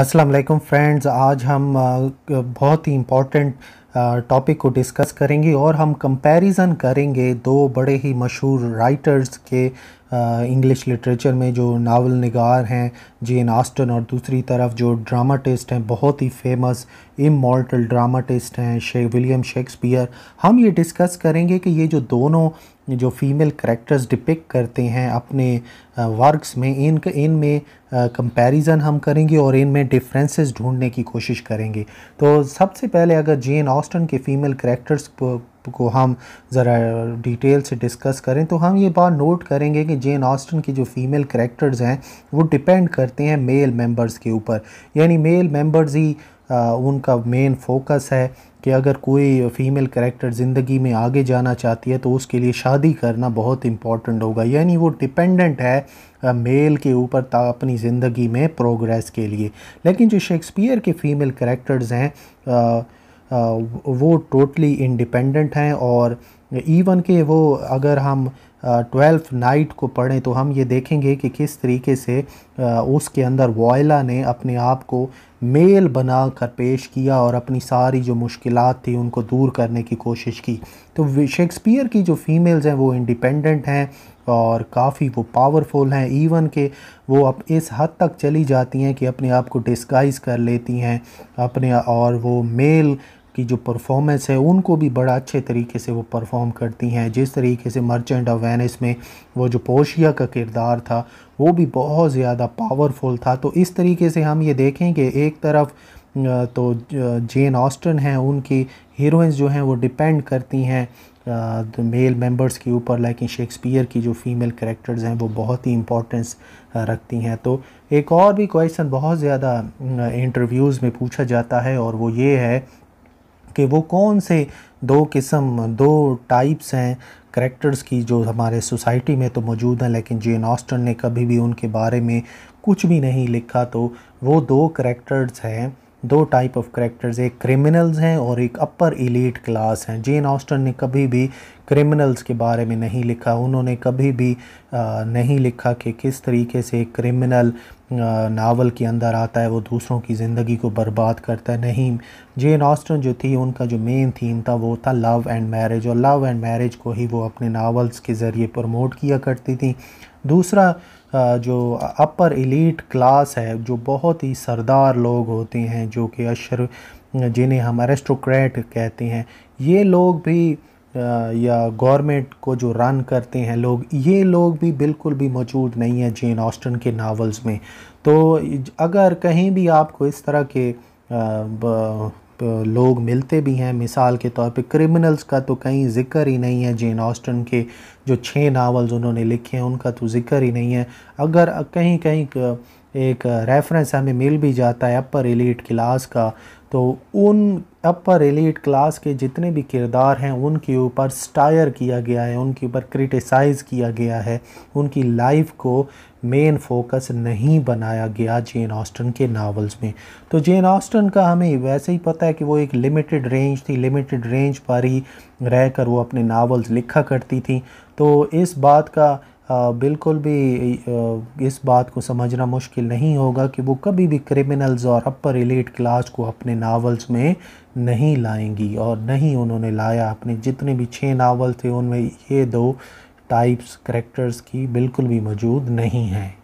Aslam friends आज हम बहुत ही इम्पोर्टेंट टॉपिक को डिस्कस करेंगे और हम कंपैरिजन करेंगे दो बड़े ही मशहूर राइटर्स के इंग्लिश लिटरेचर में जो नावल नगार हैं जेन आस्टन और दूसरी तरफ जो ड्रामाटिस्ट हैं बहुत ही फेमस इमोटल ड्रामाटिस्ट हैं शे विलियम शेक्सपियर हम ये डिस्कस करेंगे कि ये जो दोनों जो फीमेल करेक्टर्स डिपिक करते हैं अपने वर्क्स में इन इन में कंपैरिजन हम करेंगे और इनमें डिफरेंसेस ढूंढने की कोशिश करेंगे तो सबसे पहले अगर जेन ऑस्टन के फीमेल करेक्टर्स को हम ज़रा डिटेल से डिस्कस करें तो हम ये बात नोट करेंगे कि जेन ऑस्टन की जो फीमेल करेक्टर्स हैं वो डिपेंड करते हैं मेल मेंबर्स के ऊपर यानी मेल मेंबर्स ही आ, उनका मेन फोकस है कि अगर कोई फ़ीमेल करेक्टर ज़िंदगी में आगे जाना चाहती है तो उसके लिए शादी करना बहुत इम्पॉर्टेंट होगा यानी वो डिपेंडेंट है मेल के ऊपर अपनी ज़िंदगी में प्रोग्रेस के लिए लेकिन जो शेक्सपियर के फ़ीमेल करेक्टर्स हैं वो टोटली इंडिपेंडेंट हैं और इवन के वो अगर हम ट्वेल्थ नाइट को पढ़ें तो हम ये देखेंगे कि किस तरीके से उसके अंदर वॉयला ने अपने आप को मेल बना कर पेश किया और अपनी सारी जो मुश्किल थी उनको दूर करने की कोशिश की तो शेक्सपियर की जो फीमेल्स हैं वो इंडिपेंडेंट हैं और काफ़ी वो पावरफुल हैं इवन के वो अब इस हद तक चली जाती हैं कि अपने आप को डिस्काइज कर लेती हैं अपने और वो मेल की जो परफॉर्मेंस है उनको भी बड़ा अच्छे तरीके से वो परफॉर्म करती हैं जिस तरीके से मर्चेंट ऑफ वेनिस में वो जो पोशिया का किरदार था वो भी बहुत ज़्यादा पावरफुल था तो इस तरीके से हम ये देखें कि एक तरफ तो जेन ऑस्टन हैं उनकी हीरोइंस जो हैं वो डिपेंड करती हैं मेल मेंबर्स के ऊपर लेकिन शेक्सपियर की जो फीमेल करेक्टर्स हैं वो बहुत ही इम्पोर्टेंस रखती हैं तो एक और भी क्वेश्चन बहुत ज़्यादा इंटरव्यूज़ में पूछा जाता है और वो ये है कि वो कौन से दो किस्म दो टाइप्स हैं करेक्टर्स की जो हमारे सोसाइटी में तो मौजूद हैं लेकिन जेन ऑस्टन ने कभी भी उनके बारे में कुछ भी नहीं लिखा तो वो दो करेक्टर्स हैं दो टाइप ऑफ करेक्टर्स एक क्रिमिनल्स हैं और एक अपर इलीट क्लास हैं जेन ऑस्टन ने कभी भी क्रिमिनल्स के बारे में नहीं लिखा उन्होंने कभी भी आ, नहीं लिखा कि किस तरीके से क्रिमिनल नावल के अंदर आता है वो दूसरों की ज़िंदगी को बर्बाद करता है नहीं जेन ऑस्टन जो थी उनका जो मेन थीम था वो था लव एंड मैरिज और लव एंड मैरिज को ही वो अपने नावल्स के ज़रिए प्रमोट किया करती थी दूसरा जो अपर इलीट क्लास है जो बहुत ही सरदार लोग होते हैं जो कि अशर जिन्हें हम एरेस्टोक्रेट कहते हैं ये लोग भी या गवर्नमेंट को जो रन करते हैं लोग ये लोग भी बिल्कुल भी मौजूद नहीं हैं जेन ऑस्टन के नावल्स में तो अगर कहीं भी आपको इस तरह के लोग मिलते भी हैं मिसाल के तौर पे क्रिमिनल्स का तो कहीं जिक्र ही नहीं है जेन ऑस्टन के जो छः नावल्स उन्होंने लिखे हैं उनका तो जिक्र ही नहीं है अगर कहीं कहीं एक रेफरेंस हमें मिल भी जाता है अपर एलिट क्लास का तो उन अपर एलिट क्लास के जितने भी किरदार हैं उनके ऊपर स्टायर किया गया है उनके ऊपर क्रिटिसाइज़ किया गया है उनकी लाइफ को मेन फोकस नहीं बनाया गया जेन ऑस्टन के नावल्स में तो जेन ऑस्टन का हमें वैसे ही पता है कि वो एक लिमिटेड रेंज थी लिमिटेड रेंज पर ही रहकर वो अपने नावल्स लिखा करती थी तो इस बात का बिल्कुल भी इस बात को समझना मुश्किल नहीं होगा कि वो कभी भी क्रिमिनल्स और अपर एलिट क्लास को अपने नावल्स में नहीं लाएंगी और नहीं उन्होंने लाया अपने जितने भी छः नावल थे उनमें ये दो टाइप्स करेक्टर्स की बिल्कुल भी मौजूद नहीं हैं